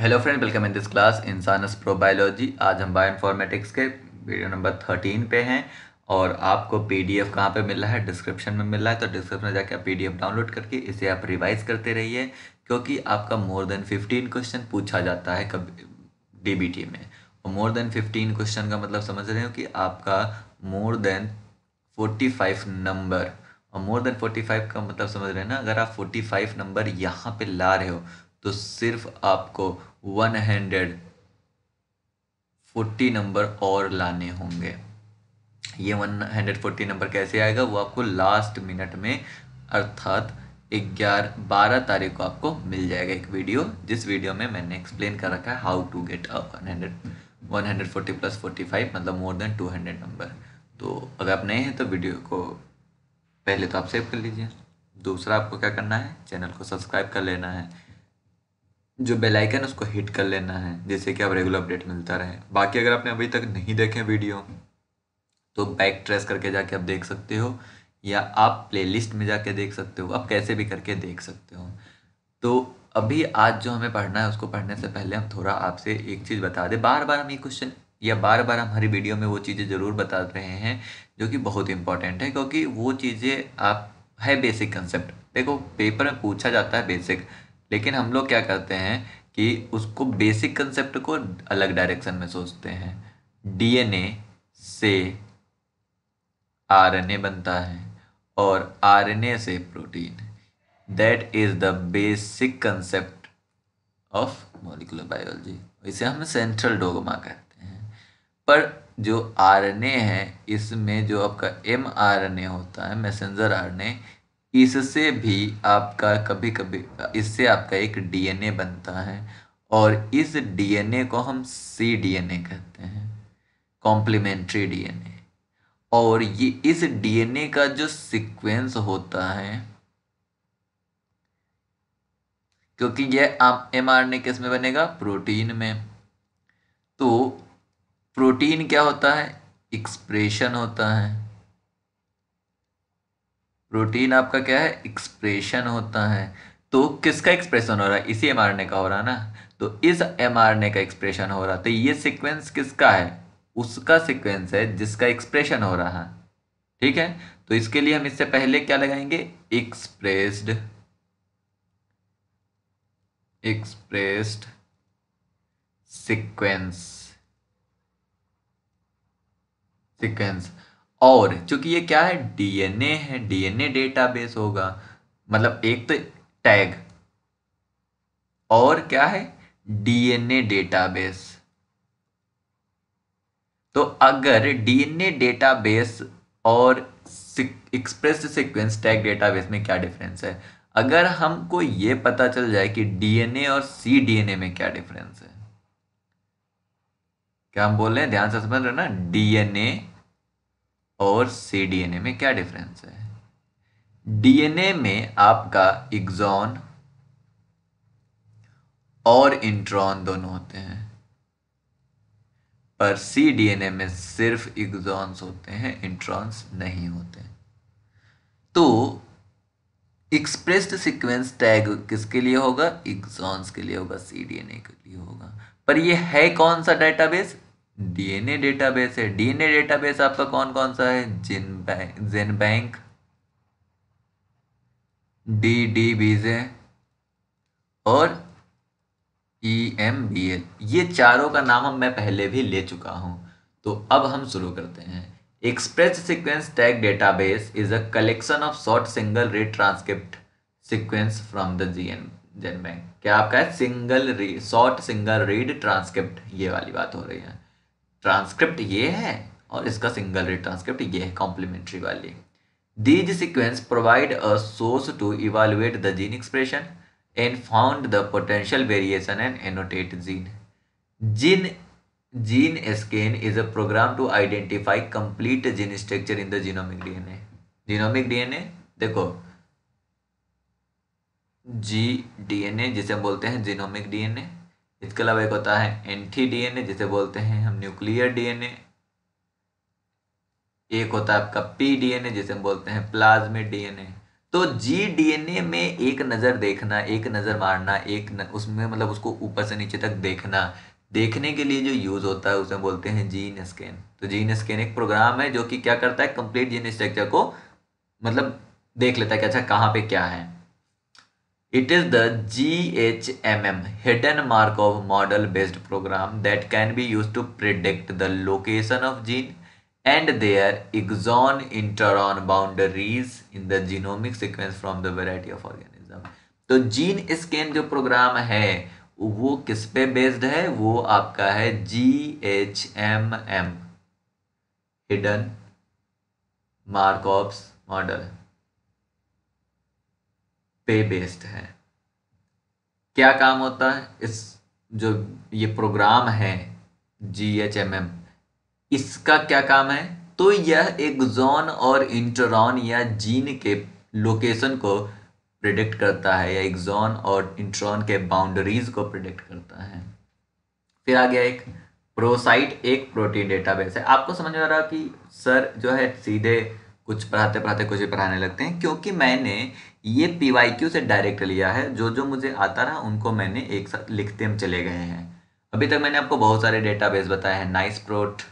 Hello friend welcome in this class इंसानस pro biology आज हम बायो इन्फॉर्मेटिक्स के वीडियो नंबर थर्टीन पे हैं और आपको पी डी एफ कहाँ पर मिल रहा है डिस्क्रिप्शन में मिल रहा है तो डिस्क्रिप्शन में जाकर आप पी डी एफ डाउनलोड करके इसे आप रिवाइज करते रहिए क्योंकि आपका मोर देन फिफ्टीन क्वेश्चन पूछा जाता है कब डी में और मोर देन फिफ्टीन क्वेश्चन का मतलब समझ रहे हो कि आपका more than forty five number और मोर देन फोर्टी फाइव का मतलब समझ रहे हैं ना अगर आप फोर्टी फाइव नंबर यहाँ पे ला रहे हो तो सिर्फ आपको वन हंड्रेड फोर्टी नंबर और लाने होंगे ये वन हंड्रेड फोर्टी नंबर कैसे आएगा वो आपको लास्ट मिनट में अर्थात ग्यारह बारह तारीख को आपको मिल जाएगा एक वीडियो जिस वीडियो में मैंने एक्सप्लेन कर रखा है how to get one hundred one hundred forty plus forty five मतलब more than two hundred number तो अगर आप नए हैं तो वीडियो को पहले तो आप सेव कर लीजिए दूसरा आपको क्या करना है चैनल को सब्सक्राइब कर लेना है जो बेल आइकन उसको हिट कर लेना है जिससे कि आप रेगुलर अपडेट मिलता रहे बाकी अगर आपने अभी तक नहीं देखे वीडियो तो बैक ट्रेस करके जाके आप देख सकते हो या आप प्लेलिस्ट में जाके देख सकते हो आप कैसे भी करके देख सकते हो तो अभी आज जो हमें पढ़ना है उसको पढ़ने से पहले हम थोड़ा आपसे एक चीज़ बता दें बार बार हम ये क्वेश्चन या बार बार हमारी वीडियो में वो चीज़ें ज़रूर बता रहे हैं जो कि बहुत इंपॉर्टेंट है क्योंकि वो चीज़ें आप है बेसिक कंसेप्ट देखो पेपर में पूछा जाता है बेसिक लेकिन हम लोग क्या करते हैं कि उसको बेसिक कंसेप्ट को अलग डायरेक्शन में सोचते हैं डीएनए से आरएनए बनता है और आरएनए से protein that is the basic concept of molecular biology इसे हम सेंट्रल डोगमा कहते हैं पर जो आरएनए है इसमें जो आपका एम होता है मैसेंजर आरएनए इससे भी आपका कभी कभी इससे आपका एक डीएनए बनता है और इस डीएनए को हम सी डीएनए कहते हैं कॉम्प्लीमेंट्री डीएनए और ये इस डीएनए का जो सीक्वेंस होता है क्योंकि यह आप एम आर ए किस में बनेगा प्रोटीन में तो प्रोटीन क्या होता है एक्सप्रेशन होता है प्रोटीन आपका क्या है एक्सप्रेशन होता है तो किसका एक्सप्रेशन हो रहा है इसी एम का हो रहा है ना तो इस एम का एक्सप्रेशन हो रहा तो ये सिक्वेंस किसका है उसका सिक्वेंस है जिसका एक्सप्रेशन हो रहा है ठीक है तो इसके लिए हम इससे पहले क्या लगाएंगे एक्सप्रेस्ड एक्सप्रेस्ड सिक्वेंस सिक्वेंस और चूंकि ये क्या है डीएनए है डीएनए डेटाबेस होगा मतलब एक तो टैग और क्या है डीएनए डेटाबेस तो अगर डीएनए डेटाबेस और एक्सप्रेस सीक्वेंस टैग डेटाबेस में क्या डिफरेंस है अगर हमको ये पता चल जाए कि डीएनए और सी डीएनए में क्या डिफरेंस है क्या हम बोल रहे हैं ध्यान से समझ रहे ना डीएनए और सी डी एन ए में क्या डिफरेंस है डीएनए में आपका इग्जॉन और इंट्रॉन दोनों होते हैं पर सी डी एन ए में सिर्फ इग्जॉन्स होते हैं इंट्रॉन्स नहीं होते तो एक्सप्रेस्ड सीक्वेंस टैग किसके लिए होगा इग्जॉन्स के लिए होगा सी डी एन ए के लिए होगा पर ये है कौन सा डेटाबेस डीएनए डेटाबेस है डीएनए डेटाबेस आपका कौन कौन सा है GenBank GenBank D D B J है और ई एम बी एल ये चारों का नाम मैं पहले भी ले चुका हूँ तो अब हम शुरू करते हैं express sequence tag database is a collection of short single read transcript sequence from the G N GenBank क्या आपका है single short single read transcript ये वाली बात हो रही है ट्रांसक्रिप्ट ये है और इसका सिंगल रेट ट्रांसक्रिप्ट ये है कॉम्प्लीमेंट्री वाली these sequence provide a source to evaluate the gene expression and found the potential variation and annotate gene gene gene scan is a program to identify complete gene structure in the genomic DNA genomic DNA देखो G DNA जिसे बोलते हैं genomic DNA इसके अलावा एक होता है anti DNA जिसे बोलते हैं हम न्यूक्लियर डीएनए एक होता है आपका पी डीएनए जिसे हम बोलते हैं प्लाज्मिक डीएनए तो जी डीएनए में एक नज़र देखना एक नज़र मारना एक न, उसमें मतलब उसको ऊपर से नीचे तक देखना देखने के लिए जो यूज़ होता है उसे बोलते हैं जीन स्कैन तो जीन स्कैन एक प्रोग्राम है जो कि क्या करता है कंप्लीट जीन स्ट्रक्चर को मतलब देख लेता है कि अच्छा कहाँ पे क्या है It is the GHMM hidden mark of model based program that can be used to predict the location of gene and their exon interon boundaries in the genomic sequence from the variety of organism. तो gene scan जो program है वो किस पे based है वो आपका है G H M M hidden Markov model पे बेस्ड है क्या काम होता है इस जो ये प्रोग्राम है जी एच एम एम इसका क्या काम है तो यह जोन और इंट्रॉन या जीन के लोकेशन को प्रिडिक्ट करता है या जोन और इंट्रॉन के बाउंड्रीज को प्रिडिक्ट करता है फिर आ गया एक प्रोसाइट एक प्रोटीन डेटाबेस है आपको समझ में आ रहा कि सर जो है सीधे कुछ पढ़ाते पढ़ाते कुछ भी पढ़ाने लगते हैं क्योंकि मैंने ये पी वाई क्यू से डायरेक्ट लिया है जो जो मुझे आता रहा उनको मैंने एक साथ लिखते हम चले गए हैं अभी तक मैंने आपको बहुत सारे डेटाबेस बताए हैं नाइस प्रोट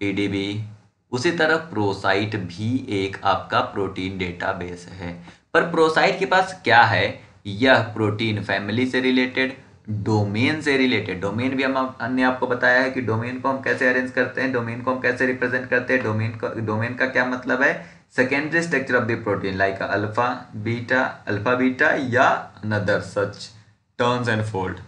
पीडीबी उसी तरह प्रोसाइट भी एक आपका प्रोटीन डेटाबेस है पर प्रोसाइट के पास क्या है यह प्रोटीन फैमिली से रिलेटेड डोमेन से रिलेटेड डोमेन भी हम ने आपको बताया है कि डोमेन को हम कैसे अरेंज करते हैं डोमेन को हम कैसे रिप्रेजेंट करते हैं डोमेन को डोमेन का क्या मतलब है secondary structure of the protein like alpha, beta, alpha beta या another such turns and fold.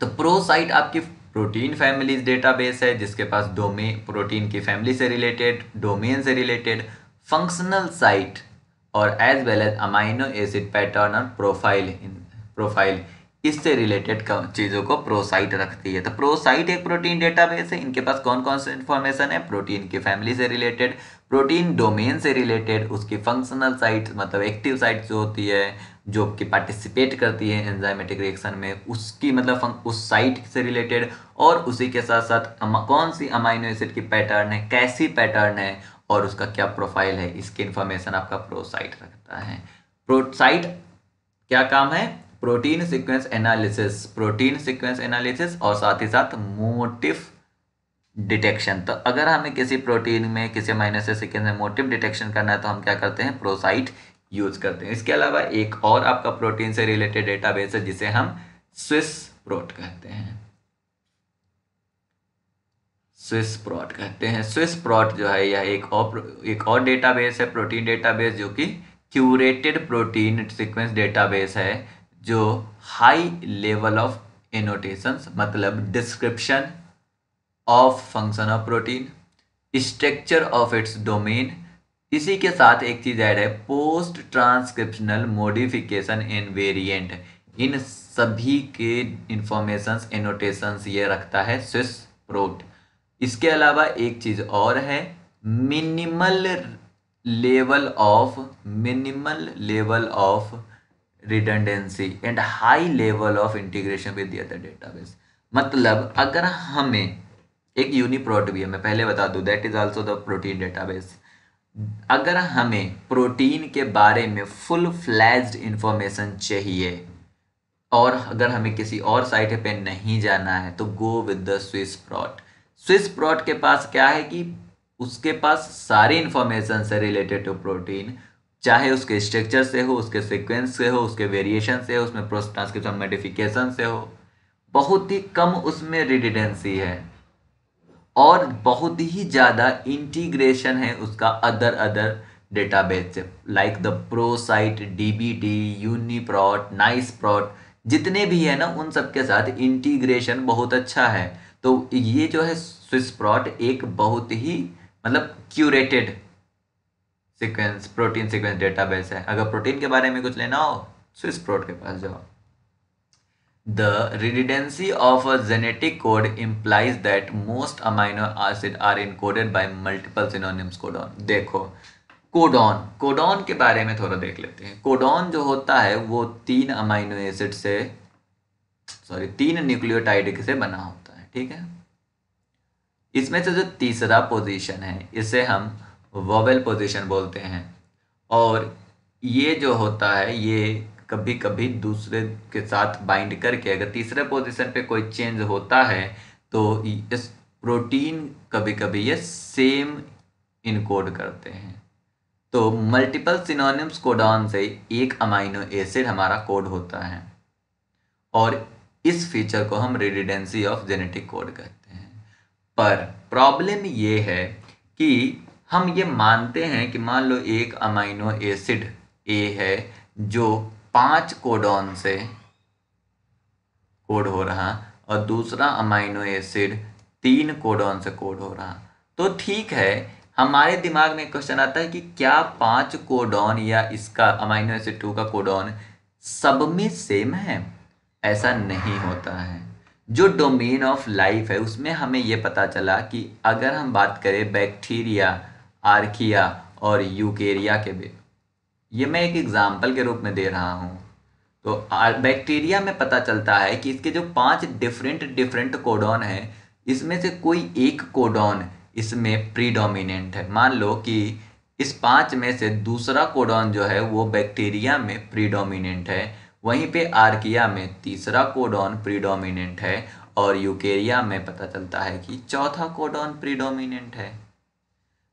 तो प्रोसाइट आपकी प्रोटीन फैमिलीज डेटाबेस है जिसके पास डोमे प्रोटीन की फैमिली से रिलेटेड डोमेन से रिलेटेड फंक्शनल साइट और as well as amino acid pattern और प्रोफाइल प्रोफाइल इससे रिलेटेड चीज़ों को प्रोसाइट रखती है तो प्रोसाइट एक प्रोटीन डेटाबेस है इनके पास कौन कौन से इन्फॉर्मेशन है प्रोटीन की फैमिली से रिलेटेड प्रोटीन डोमेन से रिलेटेड उसकी फंक्शनल साइट मतलब एक्टिव साइट जो होती है जो कि पार्टिसिपेट करती है एंजाइमेटिक रिएक्शन में उसकी मतलब उस साइट से रिलेटेड और उसी के साथ साथ कौन सी अमाइनो एसिड की पैटर्न है कैसी पैटर्न है और उसका क्या प्रोफाइल है इसकी इन्फॉर्मेशन आपका प्रोसाइट रखता है प्रोसाइट क्या काम है protein sequence analysis protein sequence analysis और साथ ही साथ मोटिफ डिटेक्शन तो अगर हमें किसी प्रोटीन में किसी माइनस सिक्वेंस में मोटिव डिटेक्शन करना है तो हम क्या करते हैं प्रोसाइट यूज करते हैं इसके अलावा एक और आपका प्रोटीन से रिलेटेड डेटाबेस है जिसे हम स्विस प्रोट कहते हैं स्विस प्रॉट कहते हैं स्विस प्रॉट जो है यह एक और एक और डेटाबेस है प्रोटीन डेटाबेस जो कि क्यूरेटेड प्रोटीन सिक्वेंस डेटाबेस है जो हाई लेवल ऑफ इनोटेशंस मतलब description of function of protein structure of its domain इसी के साथ एक चीज़ ऐड है post transcriptional modification in variant इन सभी के इंफॉर्मेशन एनोटेशन ये रखता है स्विस प्रोट इसके अलावा एक चीज़ और है minimal level of minimal level of redundancy and high level of integration with database मतलब अगर हमें एक यूनिप्रोट भी है मैं पहले बता दूं that is also the protein database अगर हमें प्रोटीन के बारे में फुल फ्लैज्ड इंफॉर्मेशन चाहिए और अगर हमें किसी और साइट पे नहीं जाना है तो go with the Swiss Prot Swiss Prot के पास क्या है कि उसके पास सारी इंफॉर्मेशन से रिलेटेड टू प्रोटीन चाहे उसके स्ट्रक्चर से हो उसके सीक्वेंस से हो उसके वेरिएशन से हो उसमें प्रोस्ट्रांसक्रिप्शन मॉडिफिकेशन से हो बहुत ही कम उसमें रिडिडेंसी है और बहुत ही ज़्यादा इंटीग्रेशन है उसका अदर अदर डेटाबेस से लाइक द प्रोसाइट टी यूनिप्रॉट नाइस प्रॉट जितने भी है ना उन सब के साथ इंटीग्रेशन बहुत अच्छा है तो ये जो है स्विस प्रॉट एक बहुत ही मतलब curated sequence protein sequence database है अगर प्रोटीन के बारे में कुछ लेना हो स्विस प्रॉट के पास जाओ The redundancy of a genetic code implies that most amino acid are encoded by multiple synonyms codon. देखो कोडॉन कोडॉन के बारे में थोड़ा देख लेते हैं कोडॉन जो होता है वो तीन अमाइनो एसिड से सॉरी तीन न्यूक्लियोटाइड से बना होता है ठीक है इसमें से जो तीसरा पोजीशन है इसे हम वोवेल पोजीशन बोलते हैं और ये जो होता है ये कभी कभी दूसरे के साथ बाइंड करके अगर तीसरे पोजीशन पे कोई चेंज होता है तो इस प्रोटीन कभी कभी ये सेम इनकोड करते हैं तो मल्टीपल सिनोनिम्स कोडॉन से एक अमाइनो एसिड हमारा कोड होता है और इस फीचर को हम रेडिडेंसी ऑफ जेनेटिक कोड कहते हैं पर प्रॉब्लम ये है कि हम ये मानते हैं कि मान लो एक अमाइनो एसिड ए है जो पांच कोडॉन से कोड हो रहा और दूसरा अमाइनो एसिड तीन कोडॉन से कोड हो रहा तो ठीक है हमारे दिमाग में क्वेश्चन आता है कि क्या पांच कोडॉन या इसका अमाइनो एसिड टू का कोडॉन सब में सेम है ऐसा नहीं होता है जो डोमेन ऑफ लाइफ है उसमें हमें ये पता चला कि अगर हम बात करें बैक्टीरिया आर्किया और यूकेरिया के ये मैं एक एग्ज़ाम्पल के रूप में दे रहा हूँ तो बैक्टीरिया में पता चलता है कि इसके जो पांच डिफरेंट डिफरेंट कोडॉन है इसमें से कोई एक कोडॉन इसमें प्रीडोमिनेंट है मान लो कि इस पांच में से दूसरा कोडॉन जो है वो बैक्टीरिया में प्रीडोमिनेंट है वहीं पे आर्किया में तीसरा कोडॉन प्रीडोमिनेंट है और यूकेरिया में पता चलता है कि चौथा कोडॉन प्रीडोमिनेंट है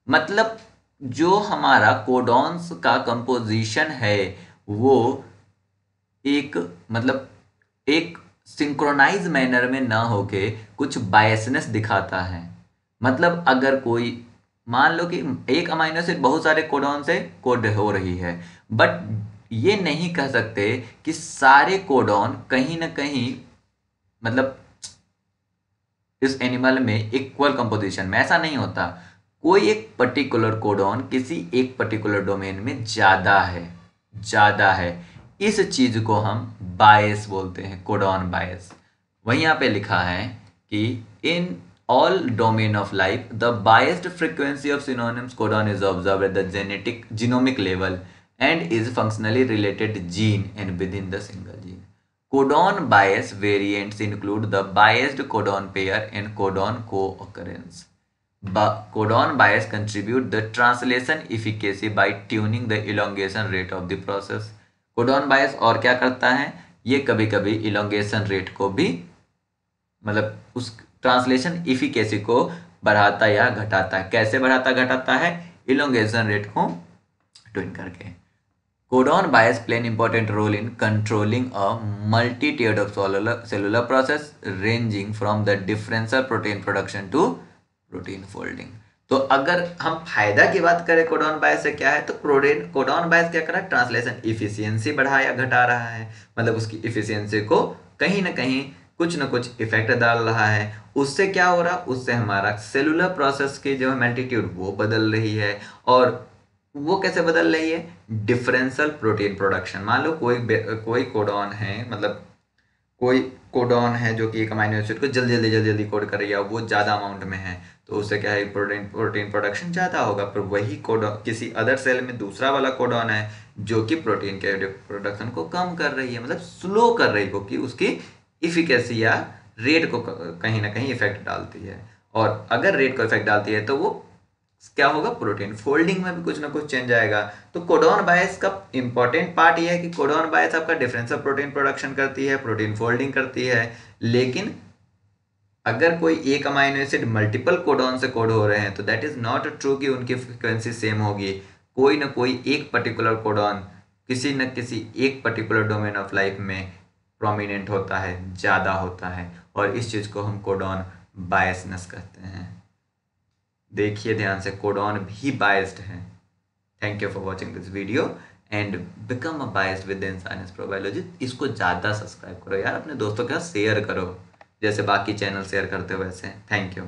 मतलब जो हमारा कोडॉन्स का कंपोजिशन है वो एक मतलब एक सिंक्रोनाइज मैनर में ना होके कुछ बायसनेस दिखाता है मतलब अगर कोई मान लो कि एक अमाइनो से बहुत सारे कोडॉन से कोड हो रही है बट ये नहीं कह सकते कि सारे कोडॉन कहीं ना कहीं मतलब इस एनिमल में इक्वल कंपोजिशन में ऐसा नहीं होता कोई एक पर्टिकुलर कोडॉन किसी एक पर्टिकुलर डोमेन में ज्यादा है ज्यादा है इस चीज को हम बायस बोलते हैं कोडॉन बायस वहीं यहाँ पे लिखा है कि in all domain of life the biased frequency of synonyms codon is observe at the genetic genomic level and is functionally related gene and within the single gene codon bias variants include the biased codon pair and codon co-occurrence codon bias contribute the translation efficacy by tuning the elongation rate of the process codon bias और क्या करता है ये कभी कभी elongation rate को भी मतलब उस ट्रांसलेशन इफिकेसी को बढ़ाता या घटाता है कैसे बढ़ाता घटाता है इलोंगेशन रेट को ट्विन करके codon bias play an important role in controlling a multitude of cellular, cellular process ranging from the differential protein production to protein folding तो अगर हम फायदा की बात करें कोडॉन बायस से क्या है तो क्रोडेन कोडॉन बायस क्या कर रहा है ट्रांसलेशन इफिशियंसी बढ़ा या घटा रहा है मतलब उसकी इफिशियंसी को कहीं ना कहीं कुछ ना कुछ इफेक्ट डाल रहा है उससे क्या हो रहा उससे हमारा सेलुलर प्रोसेस की जो मल्टीट्यूड वो बदल रही है और वो कैसे बदल रही है डिफरेंशियल प्रोटीन प्रोडक्शन मान लो कोई कोई कोडॉन है मतलब कोई कोडॉन है जो कि एक अमाइनो एसिड को जल्दी जल्दी जल्दी जल्दी कोड कर रही है वो ज़्यादा अमाउंट में है तो उससे क्या है प्रोटीन प्रोटीन प्रोडक्शन ज़्यादा होगा पर वही कोडॉन किसी अदर सेल में दूसरा वाला कोडॉन है जो कि प्रोटीन के प्रोडक्शन को कम कर रही है मतलब स्लो कर रही हो कि उसकी इफिकेसी या रेट को कहीं ना कहीं इफेक्ट डालती है और अगर रेट को इफेक्ट डालती है तो वो क्या होगा प्रोटीन फोल्डिंग में भी कुछ ना कुछ चेंज आएगा तो कोडोन बायस का इंपॉर्टेंट पार्ट यह है कि कोडोन बायस आपका डिफरेंस ऑफ प्रोटीन प्रोडक्शन करती है प्रोटीन फोल्डिंग करती है लेकिन अगर कोई एक अमाइनो एसिड मल्टीपल कोडोन से कोड हो रहे हैं तो दैट इज नॉट ट्रू कि उनकी फ्रिक्वेंसी सेम होगी कोई ना कोई एक पर्टिकुलर कोडोन किसी न किसी एक पर्टिकुलर डोमेन ऑफ लाइफ में प्रोमिनेंट होता है ज़्यादा होता है और इस चीज़ को हम कोडोन बायसनेस कहते हैं देखिए ध्यान से कोडॉन भी बायस्ड है thank you for watching this video and become a biased with इंसान प्रोबायोलॉजी इसको ज़्यादा सब्सक्राइब करो यार अपने दोस्तों के साथ शेयर करो जैसे बाकी चैनल शेयर करते हो वैसे थैंक यू